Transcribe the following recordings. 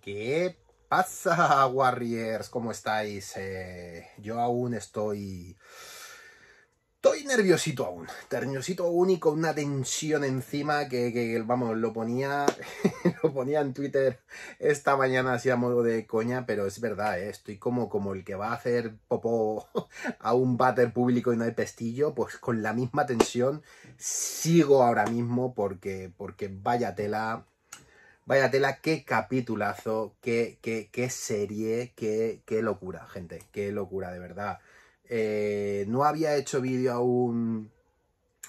¿Qué pasa, Warriors? ¿Cómo estáis? Eh, yo aún estoy... Estoy nerviosito aún, nerviosito aún y una tensión encima que, vamos, lo ponía, lo ponía en Twitter esta mañana así a modo de coña, pero es verdad, ¿eh? estoy como, como el que va a hacer popo a un váter público y no hay pestillo, pues con la misma tensión sigo ahora mismo porque, porque vaya tela Vaya tela, qué capitulazo, qué, qué, serie, qué, locura, gente, qué locura, de verdad. Eh, no había hecho vídeo aún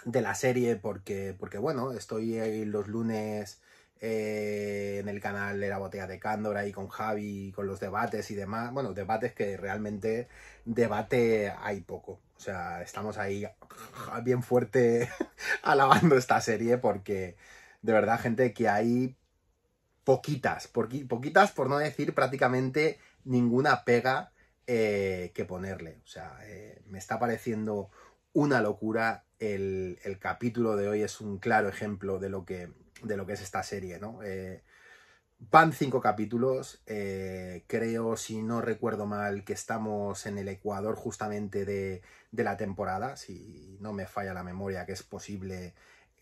de la serie porque, porque bueno, estoy los lunes eh, en el canal de la botella de Cándor ahí con Javi, con los debates y demás. Bueno, debates que realmente debate hay poco. O sea, estamos ahí bien fuerte alabando esta serie porque de verdad, gente, que hay poquitas, poquitas por no decir prácticamente ninguna pega eh, que ponerle. O sea, eh, me está pareciendo una locura. El, capítulo de hoy es un claro ejemplo de lo que, de lo que es esta serie, ¿no? Eh, van cinco capítulos. creo, si no recuerdo mal, que estamos en el Ecuador justamente de, de la temporada. Si no me falla la memoria, que es posible.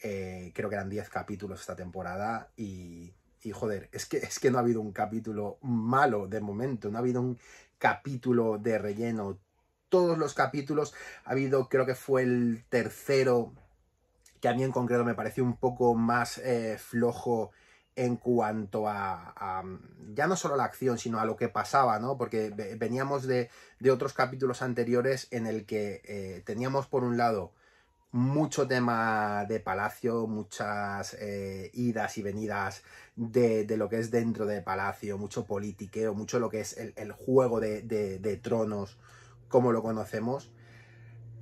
creo que eran diez capítulos esta temporada y y joder, es que, es que no ha habido un capítulo malo de momento, no ha habido un capítulo de relleno. Todos los capítulos ha habido, creo que fue el tercero, que a mí en concreto me pareció un poco más eh, flojo en cuanto a, ya no solo a la acción, sino a lo que pasaba, ¿no? Porque veníamos de, otros capítulos anteriores en el que eh, teníamos por un lado mucho tema de palacio, muchas eh, idas y venidas de, lo que es dentro de palacio, mucho politiqueo, mucho lo que es el, juego de, tronos como lo conocemos.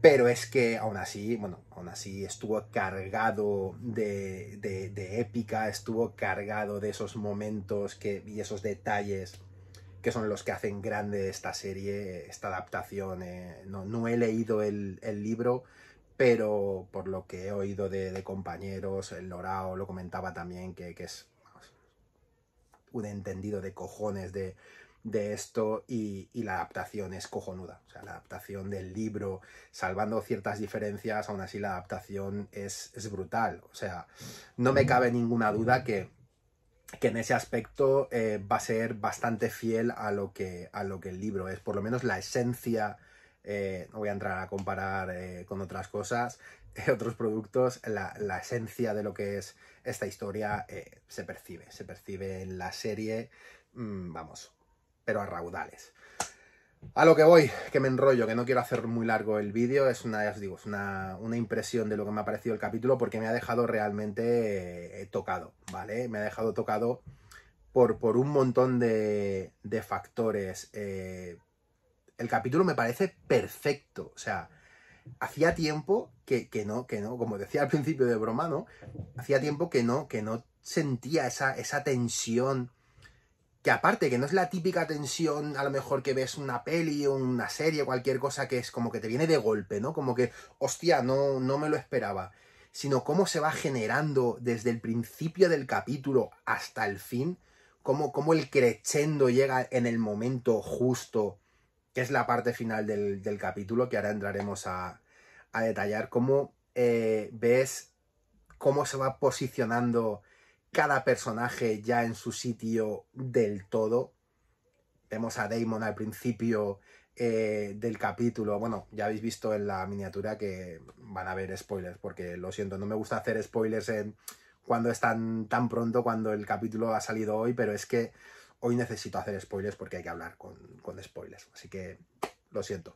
Pero es que aún así, bueno, aún así estuvo cargado de, épica, estuvo cargado de esos momentos y esos detalles que son los que hacen grande esta serie, esta adaptación. Eh, no, he leído el libro, pero por lo que he oído de, compañeros, el Lorao lo comentaba también, que, es un entendido de cojones de, de esto y, la adaptación es cojonuda. O sea, la adaptación del libro, salvando ciertas diferencias, aún así la adaptación es, es brutal. O sea, no me cabe ninguna duda que, que en ese aspecto eh, va a ser bastante fiel a lo, que, a lo que el libro es, por lo menos la esencia eh, no voy a entrar a comparar eh, con otras cosas, eh, otros productos, la, esencia de lo que es esta historia se percibe, se percibe en la serie, mm, vamos, pero a raudales. A lo que voy, que me enrollo, que no quiero hacer muy largo el vídeo, es una, os digo, una, impresión de lo que me ha parecido el capítulo porque me ha dejado realmente tocado, ¿vale? Me ha dejado tocado por, por un montón de, factores eh, el capítulo me parece perfecto. O sea, hacía tiempo que, no, que no, como decía al principio de broma, ¿no? Hacía tiempo que no, que no sentía esa, esa tensión. Que aparte, que no es la típica tensión, a lo mejor que ves una peli o una serie, cualquier cosa que es como que te viene de golpe, ¿no? Como que, hostia, no, no me lo esperaba. Sino cómo se va generando desde el principio del capítulo hasta el fin, cómo, cómo el crescendo llega en el momento justo que es la parte final del, capítulo, que ahora entraremos a, detallar cómo eh, ves cómo se va posicionando cada personaje ya en su sitio del todo. Vemos a Damon al principio eh, del capítulo. Bueno, ya habéis visto en la miniatura que van a haber spoilers, porque lo siento, no me gusta hacer spoilers en cuando están tan pronto, cuando el capítulo ha salido hoy, pero es que Hoy necesito hacer spoilers porque hay que hablar con, con spoilers. Así que lo siento.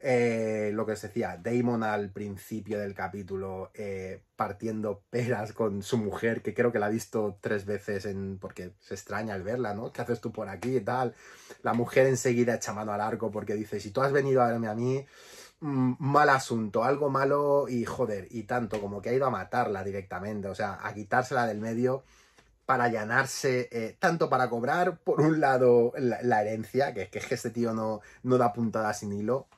Eh, lo que os decía, Damon al principio del capítulo eh, partiendo peras con su mujer, que creo que la ha visto tres veces en, porque se extraña al verla, ¿no? ¿Qué haces tú por aquí y tal? La mujer enseguida echa mano al arco porque dice, si tú has venido a verme a mí, mm, mal asunto, algo malo y joder, y tanto como que ha ido a matarla directamente, o sea, a quitársela del medio para allanarse, eh, tanto para cobrar, por un lado, la, herencia, que es que, este tío no, no da puntada sin hilo,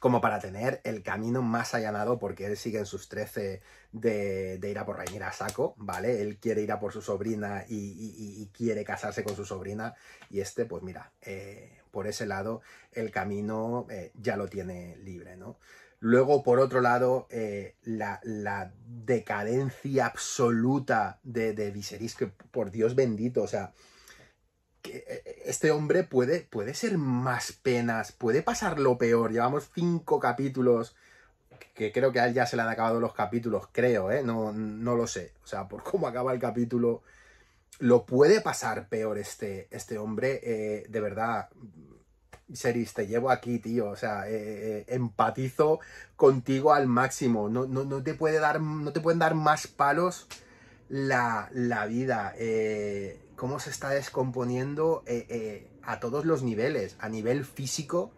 como para tener el camino más allanado, porque él sigue en sus 13 de, de ir a por Rainier a saco, ¿vale? Él quiere ir a por su sobrina y, quiere casarse con su sobrina, y este, pues mira, eh, por ese lado, el camino eh, ya lo tiene libre, ¿no? Luego, por otro lado, eh, la, decadencia absoluta de, de Viserys, que por Dios bendito, o sea, que eh, este hombre puede, puede ser más penas, puede pasar lo peor. Llevamos cinco capítulos, que creo que ya se le han acabado los capítulos, creo, ¿eh? No, no lo sé. O sea, por cómo acaba el capítulo, lo puede pasar peor este, este hombre, eh, de verdad Seris, te llevo aquí, tío. O sea, eh, eh, eh, empatizo contigo al máximo. No, te puede dar, no te pueden dar más palos la, vida. cómo se está descomponiendo a todos los niveles. A nivel físico,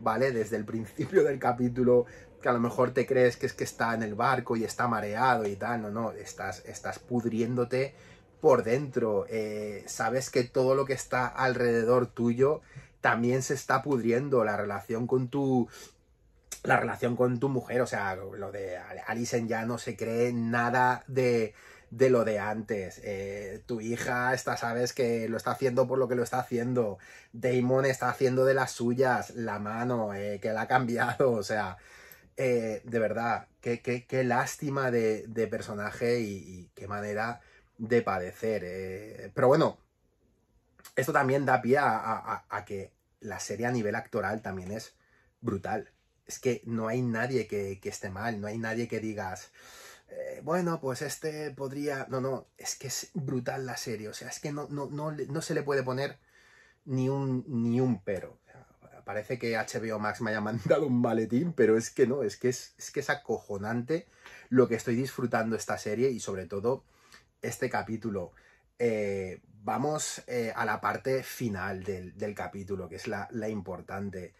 ¿vale? Desde el principio del capítulo, que a lo mejor te crees que es que está en el barco y está mareado y tal. No, no, estás, estás pudriéndote por dentro. sabes que todo lo que está alrededor tuyo también se está pudriendo la relación con tu la relación con tu mujer, o sea, lo de Alison ya no se cree nada de, lo de antes. Eh, tu hija está, sabes que lo está haciendo por lo que lo está haciendo. Damon está haciendo de las suyas, la mano, eh, que la ha cambiado, o sea, eh, de verdad, qué, qué, lástima de, personaje y, qué manera de padecer. Pero bueno, esto también da pie a, que la serie a nivel actoral también es brutal. Es que no hay nadie que, que esté mal, no hay nadie que digas, eh, bueno, pues este podría... No, no, es que es brutal la serie, o sea, es que no, no, no, se le puede poner ni un, ni un pero. parece que HBO Max me haya mandado un maletín, pero es que no, es que es, es que es acojonante lo que estoy disfrutando esta serie y sobre todo este capítulo. Eh, vamos eh, a la parte final del, capítulo, que es la, importante.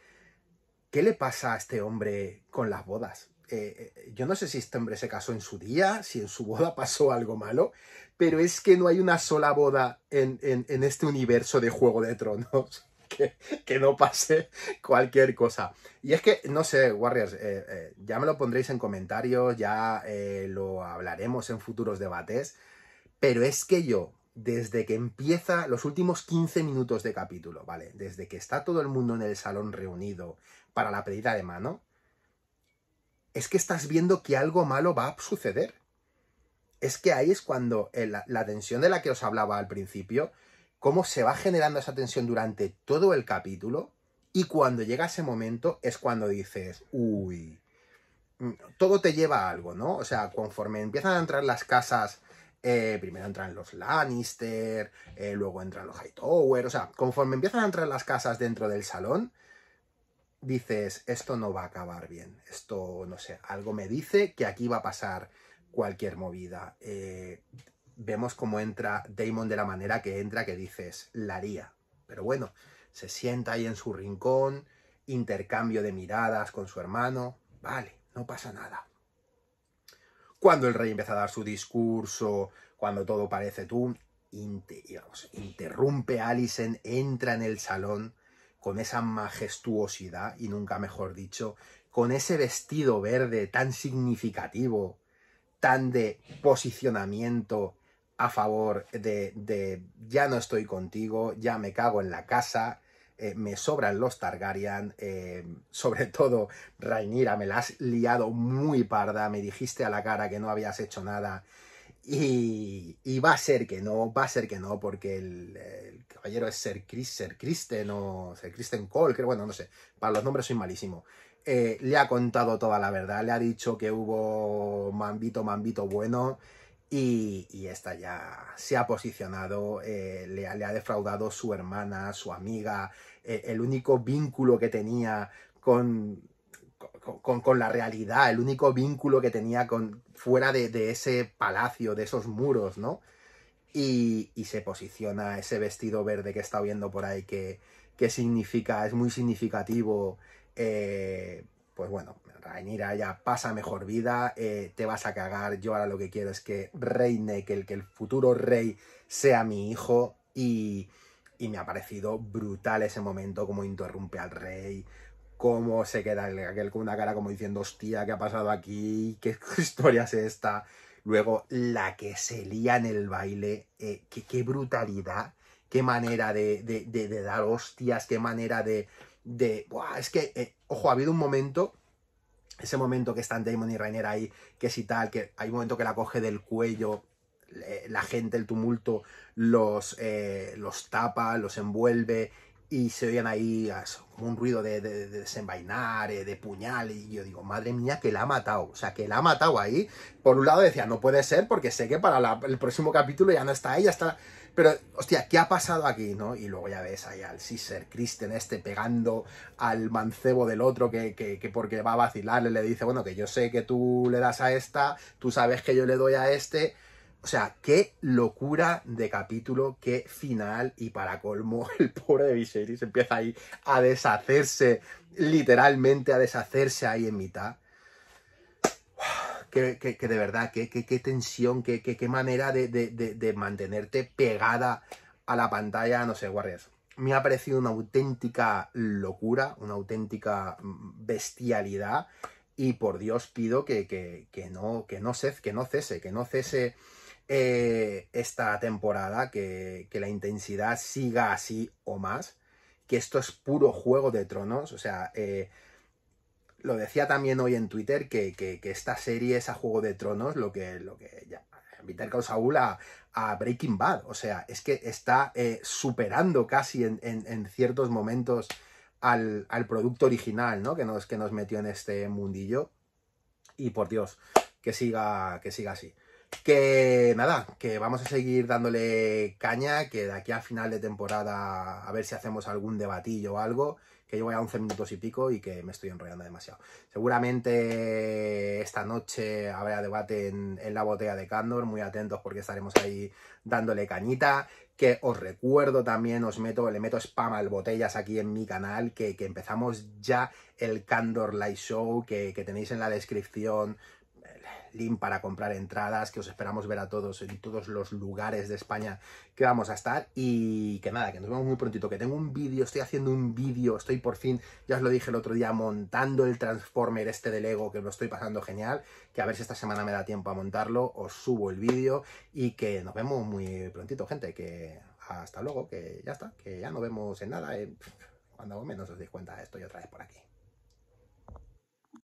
¿Qué le pasa a este hombre con las bodas? Eh, yo no sé si este hombre se casó en su día, si en su boda pasó algo malo, pero es que no hay una sola boda en, este universo de Juego de Tronos. Que, no pase cualquier cosa. Y es que, no sé, Warriors, ya me lo pondréis en comentarios, ya lo hablaremos en futuros debates, pero es que yo, desde que empieza los últimos 15 minutos de capítulo, ¿vale? Desde que está todo el mundo en el salón reunido para la pedida de mano, es que estás viendo que algo malo va a suceder. Es que ahí es cuando eh, la tensión de la que os hablaba al principio, cómo se va generando esa tensión durante todo el capítulo, y cuando llega ese momento es cuando dices, uy, mm, todo te lleva a algo, ¿no? O sea, conforme empiezan a entrar las casas eh, primero entran los Lannister, eh, luego entran los Hightower, o sea, conforme empiezan a entrar las casas dentro del salón, dices, esto no va a acabar bien, esto, no sé, algo me dice que aquí va a pasar cualquier movida. Eh, vemos cómo entra Damon de la manera que entra, que dices, la haría. Pero bueno, se sienta ahí en su rincón, intercambio de miradas con su hermano, vale, no pasa nada cuando el rey empieza a dar su discurso, cuando todo parece tú, interrumpe Alison, entra en el salón con esa majestuosidad y nunca mejor dicho, con ese vestido verde tan significativo, tan de posicionamiento a favor de, de ya no estoy contigo, ya me cago en la casa, eh, me sobran los Targaryen, eh, sobre todo Rainira, me la has liado muy parda, me dijiste a la cara que no habías hecho nada. Y, va a ser que no, va a ser que no, porque el, caballero es Ser, Chris, Ser Cristen o Ser Kristen Cole, creo, bueno, no sé, para los nombres soy malísimo. Eh, le ha contado toda la verdad, le ha dicho que hubo mambito, mambito bueno, y, esta ya se ha posicionado, eh, le, ha, defraudado su hermana, su amiga, eh, el único vínculo que tenía con, con, la realidad, el único vínculo que tenía con, fuera de, ese palacio, de esos muros, ¿no? Y, se posiciona ese vestido verde que está viendo por ahí, que, significa, es muy significativo, eh, pues bueno, Rhaenyra ya pasa mejor vida, eh, te vas a cagar, yo ahora lo que quiero es que reine, que el, que el futuro rey sea mi hijo y, y me ha parecido brutal ese momento, como interrumpe al rey, cómo se queda aquel con una cara como diciendo, hostia, ¿qué ha pasado aquí? ¿Qué historia es esta? Luego, la que se lía en el baile, eh, qué, brutalidad, qué manera de, dar hostias, qué manera de... de es que, eh, ojo, ha habido un momento ese momento que están Damon y Rainer ahí, que si tal, que hay un momento que la coge del cuello, la gente, el tumulto, los, eh, los tapa, los envuelve y se oyen ahí ah, como un ruido de, desenvainar, eh, de puñal, y yo digo, madre mía, que la ha matado, o sea, que la ha matado ahí. Por un lado decía, no puede ser, porque sé que para el próximo capítulo ya no está ella, está pero, hostia, ¿qué ha pasado aquí, no? Y luego ya ves ahí al Caesar Cristen este pegando al mancebo del otro que, que, que porque va a vacilarle le dice, bueno, que yo sé que tú le das a esta, tú sabes que yo le doy a este... O sea, qué locura de capítulo, qué final. Y para colmo, el pobre de Viserys empieza ahí a deshacerse, literalmente a deshacerse ahí en mitad que, de verdad, qué que, tensión, qué manera de, mantenerte pegada a la pantalla, no sé, Guardias. Me ha parecido una auténtica locura, una auténtica bestialidad. Y por Dios pido que, no, que, no, cese, que no cese, que no cese eh, esta temporada, que, que la intensidad siga así o más, que esto es puro juego de tronos, o sea, eh, lo decía también hoy en Twitter que, esta serie es a Juego de Tronos lo que, lo que ya, Peter a, Breaking Bad. O sea, es que está eh, superando casi en, ciertos momentos al, producto original, ¿no? Que nos, que nos metió en este mundillo. Y por Dios, que siga, que siga así. Que nada, que vamos a seguir dándole caña, que de aquí a final de temporada a ver si hacemos algún debatillo o algo que llevo ya 11 minutos y pico y que me estoy enrollando demasiado. Seguramente esta noche habrá debate en, la botella de Candor, muy atentos porque estaremos ahí dándole cañita que os recuerdo también, os meto, le meto spam al botellas aquí en mi canal, que, empezamos ya el Candor Light Show, que, que, tenéis en la descripción link para comprar entradas, que os esperamos ver a todos en todos los lugares de España que vamos a estar y que nada, que nos vemos muy prontito, que tengo un vídeo, estoy haciendo un vídeo, estoy por fin, ya os lo dije el otro día, montando el Transformer este de Lego, que lo estoy pasando genial, que a ver si esta semana me da tiempo a montarlo, os subo el vídeo y que nos vemos muy prontito, gente, que hasta luego, que ya está, que ya no vemos en nada, cuando menos os deis cuenta estoy otra vez por aquí.